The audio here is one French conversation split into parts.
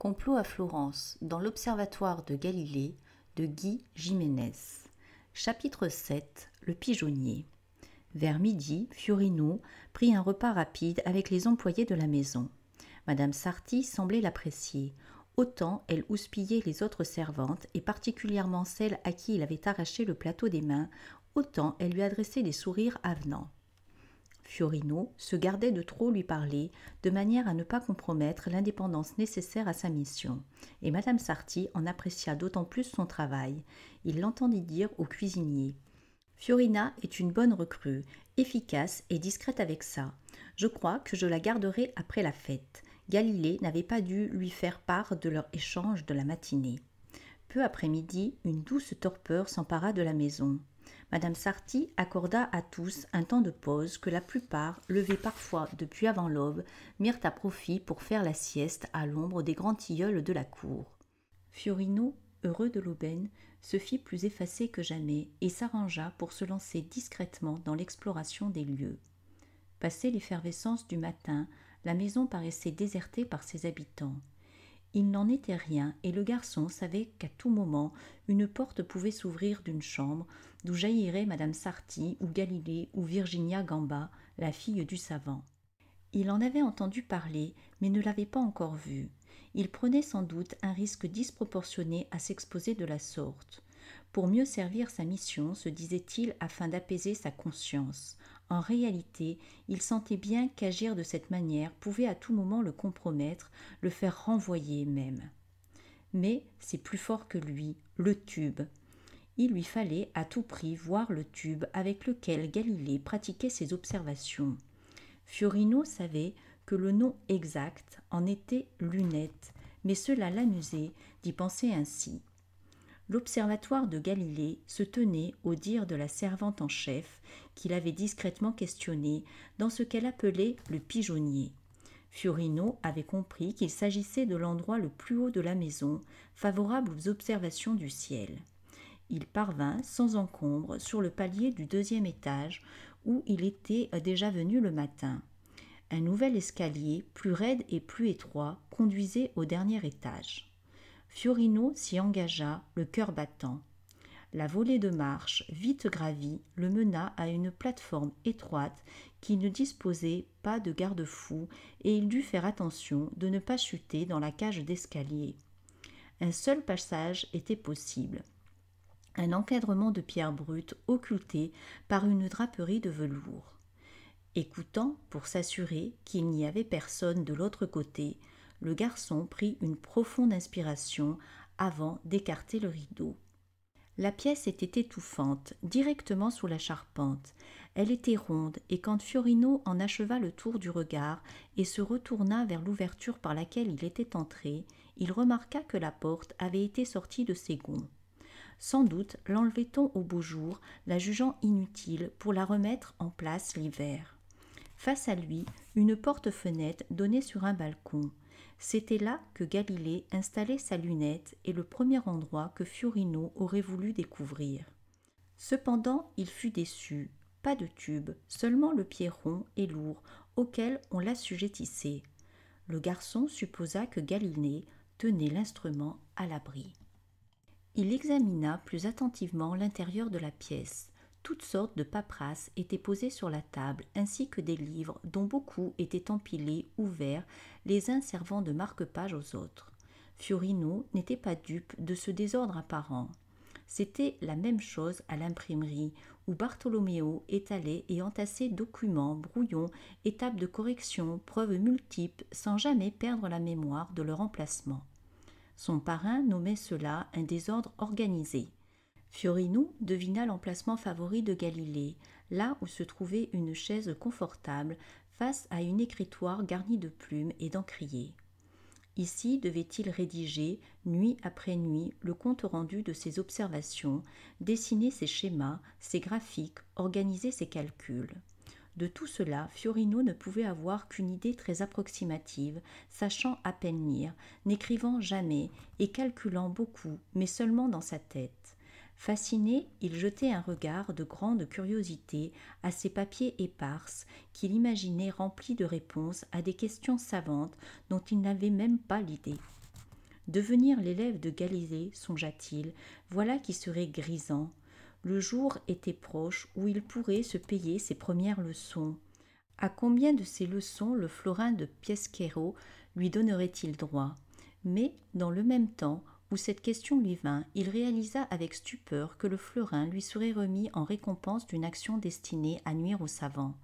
complot à Florence dans l'Observatoire de Galilée de Guy Jiménez. Chapitre 7 Le pigeonnier. Vers midi, Fiorino prit un repas rapide avec les employés de la maison. Madame Sarti semblait l'apprécier. Autant elle houspillait les autres servantes, et particulièrement celle à qui il avait arraché le plateau des mains, autant elle lui adressait des sourires avenants. Fiorino se gardait de trop lui parler, de manière à ne pas compromettre l'indépendance nécessaire à sa mission, et Madame Sarti en apprécia d'autant plus son travail. Il l'entendit dire au cuisinier Fiorina est une bonne recrue, efficace et discrète avec ça. Je crois que je la garderai après la fête. Galilée n'avait pas dû lui faire part de leur échange de la matinée. Peu après midi, une douce torpeur s'empara de la maison. Madame Sarti accorda à tous un temps de pause que la plupart, levés parfois depuis avant l'aube, mirent à profit pour faire la sieste à l'ombre des grands tilleuls de la cour. Fiorino, heureux de l'aubaine, se fit plus effacé que jamais et s'arrangea pour se lancer discrètement dans l'exploration des lieux. Passée l'effervescence du matin, la maison paraissait désertée par ses habitants. Il n'en était rien, et le garçon savait qu'à tout moment une porte pouvait s'ouvrir d'une chambre, d'où jaillirait madame Sarti, ou Galilée, ou Virginia Gamba, la fille du savant. Il en avait entendu parler, mais ne l'avait pas encore vue. Il prenait sans doute un risque disproportionné à s'exposer de la sorte. Pour mieux servir sa mission, se disait-il afin d'apaiser sa conscience. En réalité, il sentait bien qu'agir de cette manière pouvait à tout moment le compromettre, le faire renvoyer même. Mais c'est plus fort que lui, le tube. Il lui fallait à tout prix voir le tube avec lequel Galilée pratiquait ses observations. Fiorino savait que le nom exact en était lunette, mais cela l'amusait d'y penser ainsi l'observatoire de Galilée se tenait, au dire de la servante en chef, qu'il avait discrètement questionnée, dans ce qu'elle appelait le pigeonnier. Fiorino avait compris qu'il s'agissait de l'endroit le plus haut de la maison, favorable aux observations du ciel. Il parvint sans encombre sur le palier du deuxième étage, où il était déjà venu le matin. Un nouvel escalier, plus raide et plus étroit, conduisait au dernier étage. Fiorino s'y engagea, le cœur battant. La volée de marche, vite gravie, le mena à une plateforme étroite qui ne disposait pas de garde-fou et il dut faire attention de ne pas chuter dans la cage d'escalier. Un seul passage était possible. Un encadrement de pierre brute occulté par une draperie de velours. Écoutant pour s'assurer qu'il n'y avait personne de l'autre côté, le garçon prit une profonde inspiration avant d'écarter le rideau. La pièce était étouffante, directement sous la charpente. Elle était ronde, et quand Fiorino en acheva le tour du regard et se retourna vers l'ouverture par laquelle il était entré, il remarqua que la porte avait été sortie de ses gonds. Sans doute l'enlevait-on au beau jour, la jugeant inutile pour la remettre en place l'hiver. Face à lui, une porte-fenêtre donnait sur un balcon. C'était là que Galilée installait sa lunette et le premier endroit que Fiorino aurait voulu découvrir. Cependant, il fut déçu. Pas de tube, seulement le pied rond et lourd auquel on l'assujettissait. Le garçon supposa que Galilée tenait l'instrument à l'abri. Il examina plus attentivement l'intérieur de la pièce. Toutes sortes de paperasses étaient posées sur la table, ainsi que des livres, dont beaucoup étaient empilés, ouverts, les uns servant de marque-page aux autres. Fiorino n'était pas dupe de ce désordre apparent. C'était la même chose à l'imprimerie, où Bartholoméo étalait et entassait documents, brouillons, étapes de correction, preuves multiples, sans jamais perdre la mémoire de leur emplacement. Son parrain nommait cela un désordre organisé. Fiorino devina l'emplacement favori de Galilée, là où se trouvait une chaise confortable face à une écritoire garnie de plumes et d'encriers. Ici devait-il rédiger, nuit après nuit, le compte rendu de ses observations, dessiner ses schémas, ses graphiques, organiser ses calculs. De tout cela, Fiorino ne pouvait avoir qu'une idée très approximative, sachant à peine lire, n'écrivant jamais et calculant beaucoup, mais seulement dans sa tête. Fasciné, il jetait un regard de grande curiosité à ces papiers éparses qu'il imaginait remplis de réponses à des questions savantes dont il n'avait même pas l'idée. Devenir l'élève de Galilée, songea-t-il, voilà qui serait grisant. Le jour était proche où il pourrait se payer ses premières leçons. À combien de ces leçons le florin de Piesquero lui donnerait-il droit Mais, dans le même temps, où cette question lui vint, il réalisa avec stupeur que le fleurin lui serait remis en récompense d'une action destinée à nuire au savant.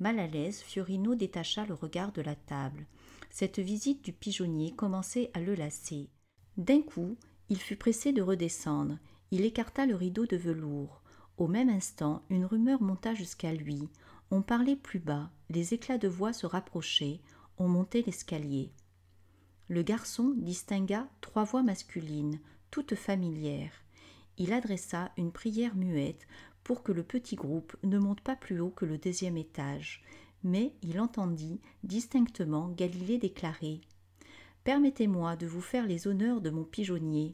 Mal à l'aise, Fiorino détacha le regard de la table. Cette visite du pigeonnier commençait à le lasser. D'un coup, il fut pressé de redescendre. Il écarta le rideau de velours. Au même instant, une rumeur monta jusqu'à lui. On parlait plus bas, les éclats de voix se rapprochaient, on montait l'escalier. Le garçon distingua trois voix masculines, toutes familières. Il adressa une prière muette pour que le petit groupe ne monte pas plus haut que le deuxième étage, mais il entendit distinctement Galilée déclarer Permettez-moi de vous faire les honneurs de mon pigeonnier.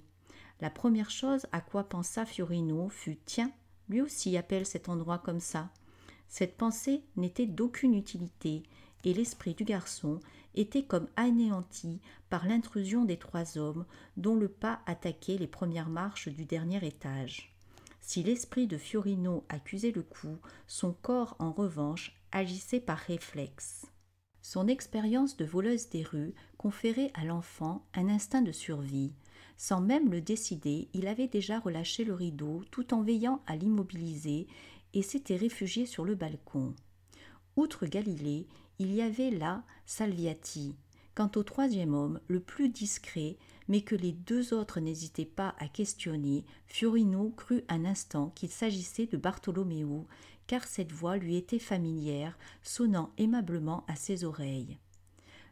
La première chose à quoi pensa Fiorino fut Tiens, lui aussi appelle cet endroit comme ça. Cette pensée n'était d'aucune utilité, et l'esprit du garçon était comme anéanti par l'intrusion des trois hommes dont le pas attaquait les premières marches du dernier étage. Si l'esprit de Fiorino accusait le coup, son corps en revanche agissait par réflexe. Son expérience de voleuse des rues conférait à l'enfant un instinct de survie. Sans même le décider, il avait déjà relâché le rideau tout en veillant à l'immobiliser et s'était réfugié sur le balcon. Outre Galilée, il y avait là Salviati. Quant au troisième homme, le plus discret, mais que les deux autres n'hésitaient pas à questionner, Fiorino crut un instant qu'il s'agissait de Bartholoméo, car cette voix lui était familière, sonnant aimablement à ses oreilles.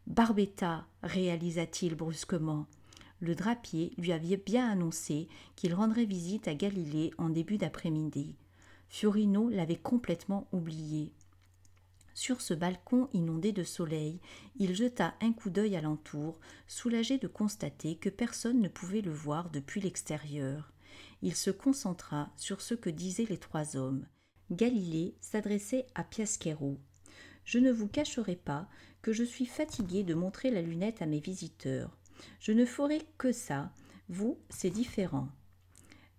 Barbetta, réalisa-t-il brusquement. Le drapier lui avait bien annoncé qu'il rendrait visite à Galilée en début d'après-midi. Fiorino l'avait complètement oublié. Sur ce balcon inondé de soleil, il jeta un coup d'œil alentour, soulagé de constater que personne ne pouvait le voir depuis l'extérieur. Il se concentra sur ce que disaient les trois hommes. Galilée s'adressait à Piasquero. Je ne vous cacherai pas que je suis fatigué de montrer la lunette à mes visiteurs. Je ne ferai que ça. Vous, c'est différent.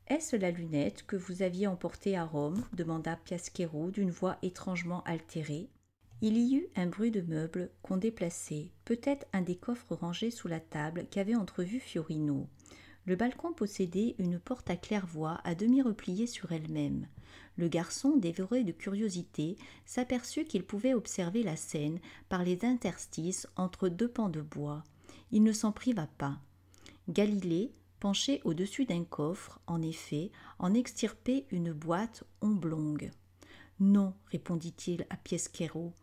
Est-ce la lunette que vous aviez emportée à Rome demanda Piasquero d'une voix étrangement altérée il y eut un bruit de meubles qu'on déplaçait, peut-être un des coffres rangés sous la table qu'avait entrevu Fiorino. Le balcon possédait une porte à claire-voie à demi repliée sur elle-même. Le garçon, dévoré de curiosité, s'aperçut qu'il pouvait observer la scène par les interstices entre deux pans de bois. Il ne s'en priva pas. Galilée, penché au-dessus d'un coffre, en effet, en extirpait une boîte omblongue. « Non, répondit-il à Piesquero,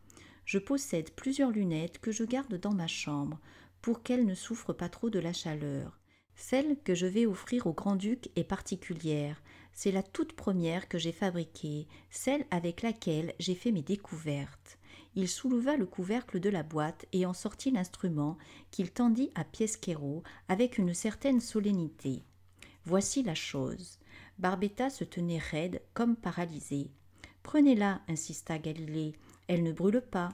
je possède plusieurs lunettes que je garde dans ma chambre pour qu'elles ne souffrent pas trop de la chaleur. Celle que je vais offrir au grand-duc est particulière. C'est la toute première que j'ai fabriquée, celle avec laquelle j'ai fait mes découvertes. Il souleva le couvercle de la boîte et en sortit l'instrument qu'il tendit à Piesquero avec une certaine solennité. Voici la chose. Barbetta se tenait raide comme paralysée. Prenez-la, insista Galilée. Elle ne brûle pas.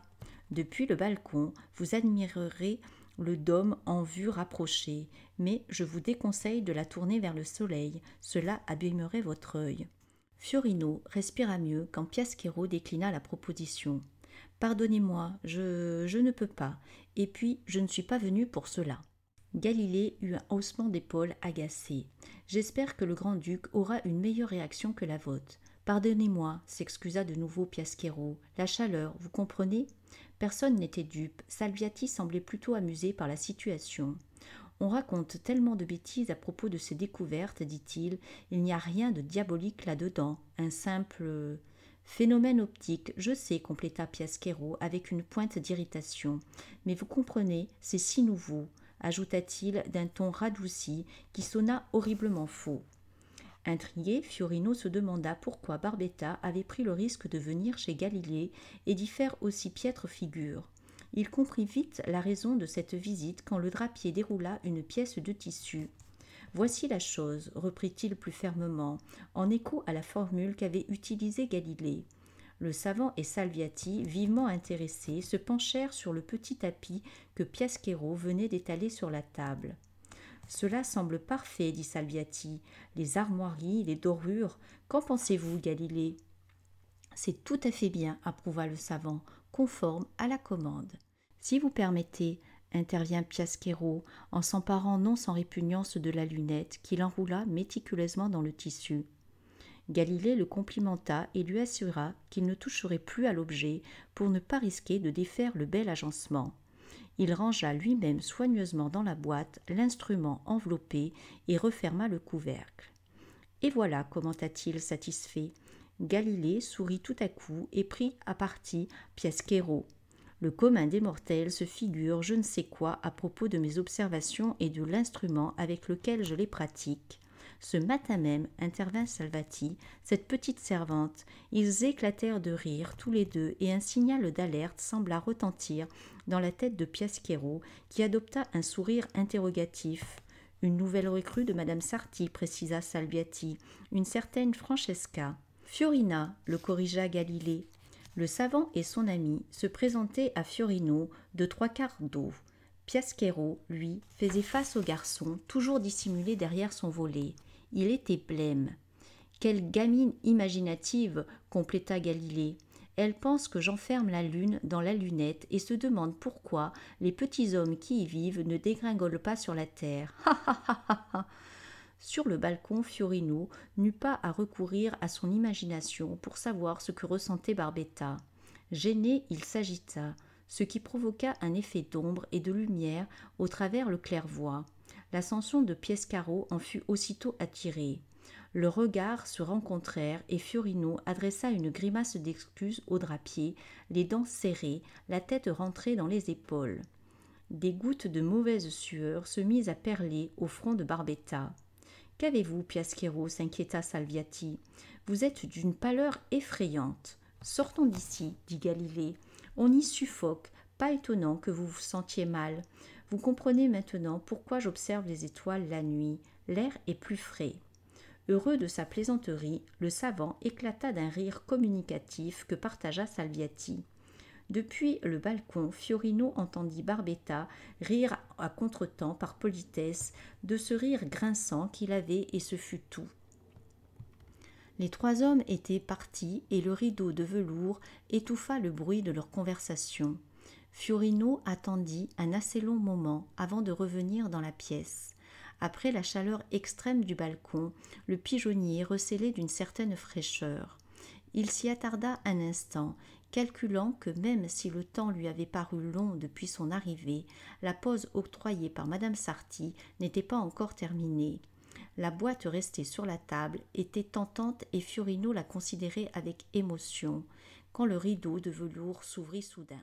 Depuis le balcon, vous admirerez le dôme en vue rapprochée, mais je vous déconseille de la tourner vers le soleil, cela abîmerait votre œil. Fiorino respira mieux quand Piasquero déclina la proposition. Pardonnez-moi, je, je ne peux pas, et puis je ne suis pas venu pour cela. Galilée eut un haussement d'épaules agacé. J'espère que le grand-duc aura une meilleure réaction que la vôtre. Pardonnez-moi, s'excusa de nouveau Piasquero. La chaleur, vous comprenez Personne n'était dupe. Salviati semblait plutôt amusé par la situation. On raconte tellement de bêtises à propos de ces découvertes, dit-il. Il n'y a rien de diabolique là-dedans. Un simple. Phénomène optique, je sais, compléta Piasquero avec une pointe d'irritation. Mais vous comprenez, c'est si nouveau, ajouta-t-il d'un ton radouci qui sonna horriblement faux. Intrigué, Fiorino se demanda pourquoi Barbetta avait pris le risque de venir chez Galilée et d'y faire aussi piètre figure. Il comprit vite la raison de cette visite quand le drapier déroula une pièce de tissu. Voici la chose, reprit-il plus fermement, en écho à la formule qu'avait utilisée Galilée. Le savant et Salviati, vivement intéressés, se penchèrent sur le petit tapis que Piasquero venait d'étaler sur la table. Cela semble parfait, dit Salviati. Les armoiries, les dorures. Qu'en pensez-vous, Galilée C'est tout à fait bien, approuva le savant, conforme à la commande. Si vous permettez, intervient Piasquero, en s'emparant non sans répugnance de la lunette, qu'il enroula méticuleusement dans le tissu. Galilée le complimenta et lui assura qu'il ne toucherait plus à l'objet pour ne pas risquer de défaire le bel agencement il rangea lui-même soigneusement dans la boîte l'instrument enveloppé et referma le couvercle. Et voilà, commenta-t-il satisfait. Galilée sourit tout à coup et prit à partie Piasquero. Le commun des mortels se figure je ne sais quoi à propos de mes observations et de l'instrument avec lequel je les pratique. Ce matin même intervint Salvati, cette petite servante. Ils éclatèrent de rire tous les deux et un signal d'alerte sembla retentir dans la tête de Piasquero, qui adopta un sourire interrogatif. Une nouvelle recrue de Madame Sarti, précisa Salviati, une certaine Francesca. Fiorina, le corrigea Galilée. Le savant et son ami se présentaient à Fiorino de trois quarts d'eau. Piasquero, lui, faisait face au garçon, toujours dissimulé derrière son volet il était blême. Quelle gamine imaginative compléta Galilée. Elle pense que j'enferme la lune dans la lunette et se demande pourquoi les petits hommes qui y vivent ne dégringolent pas sur la terre. Sur le balcon, Fiorino n'eut pas à recourir à son imagination pour savoir ce que ressentait Barbetta. Gêné, il s'agita, ce qui provoqua un effet d'ombre et de lumière au travers le clair voix L'ascension de Piescaro en fut aussitôt attirée. Le regard se rencontrèrent et Fiorino adressa une grimace d'excuse au drapier, les dents serrées, la tête rentrée dans les épaules. Des gouttes de mauvaise sueur se mirent à perler au front de Barbetta. Qu'avez-vous, Piasquero s'inquiéta Salviati. Vous êtes d'une pâleur effrayante. Sortons d'ici, dit Galilée. On y suffoque. Pas étonnant que vous vous sentiez mal. Vous comprenez maintenant pourquoi j'observe les étoiles la nuit. L'air est plus frais. Heureux de sa plaisanterie, le savant éclata d'un rire communicatif que partagea Salviati. Depuis le balcon, Fiorino entendit Barbetta rire à contretemps par politesse de ce rire grinçant qu'il avait et ce fut tout. Les trois hommes étaient partis et le rideau de velours étouffa le bruit de leur conversation. Fiorino attendit un assez long moment avant de revenir dans la pièce. Après la chaleur extrême du balcon, le pigeonnier recelait d'une certaine fraîcheur. Il s'y attarda un instant, calculant que même si le temps lui avait paru long depuis son arrivée, la pause octroyée par madame Sarti n'était pas encore terminée. La boîte restée sur la table était tentante et Fiorino la considérait avec émotion, quand le rideau de velours s'ouvrit soudain.